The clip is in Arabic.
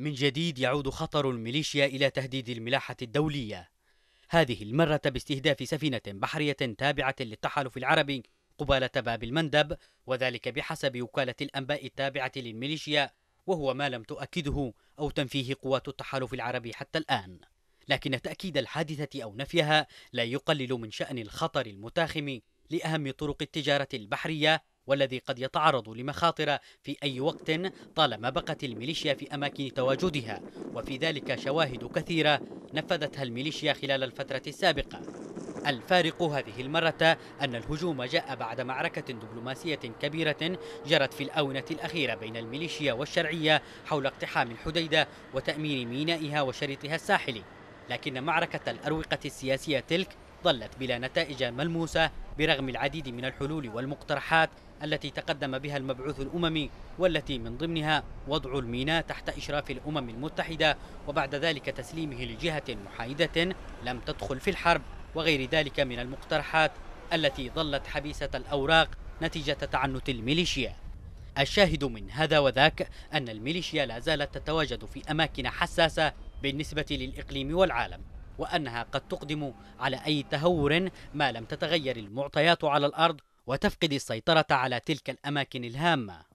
من جديد يعود خطر الميليشيا إلى تهديد الملاحة الدولية هذه المرة باستهداف سفينة بحرية تابعة للتحالف العربي قبالة باب المندب وذلك بحسب وكالة الأنباء التابعة للميليشيا وهو ما لم تؤكده أو تنفيه قوات التحالف العربي حتى الآن لكن تأكيد الحادثة أو نفيها لا يقلل من شأن الخطر المتاخم لأهم طرق التجارة البحرية والذي قد يتعرض لمخاطر في أي وقت طالما بقت الميليشيا في أماكن تواجدها وفي ذلك شواهد كثيرة نفذتها الميليشيا خلال الفترة السابقة الفارق هذه المرة أن الهجوم جاء بعد معركة دبلوماسية كبيرة جرت في الآونة الأخيرة بين الميليشيا والشرعية حول اقتحام الحديدة وتأمين مينائها وشريطها الساحلي لكن معركة الأروقة السياسية تلك ظلت بلا نتائج ملموسة برغم العديد من الحلول والمقترحات التي تقدم بها المبعوث الأممي والتي من ضمنها وضع الميناء تحت إشراف الأمم المتحدة وبعد ذلك تسليمه لجهة محايدة لم تدخل في الحرب وغير ذلك من المقترحات التي ظلت حبيسة الأوراق نتيجة تعنت الميليشيا الشاهد من هذا وذاك أن الميليشيا لا زالت تتواجد في أماكن حساسة بالنسبة للإقليم والعالم وأنها قد تقدم على أي تهور ما لم تتغير المعطيات على الأرض وتفقد السيطرة على تلك الأماكن الهامة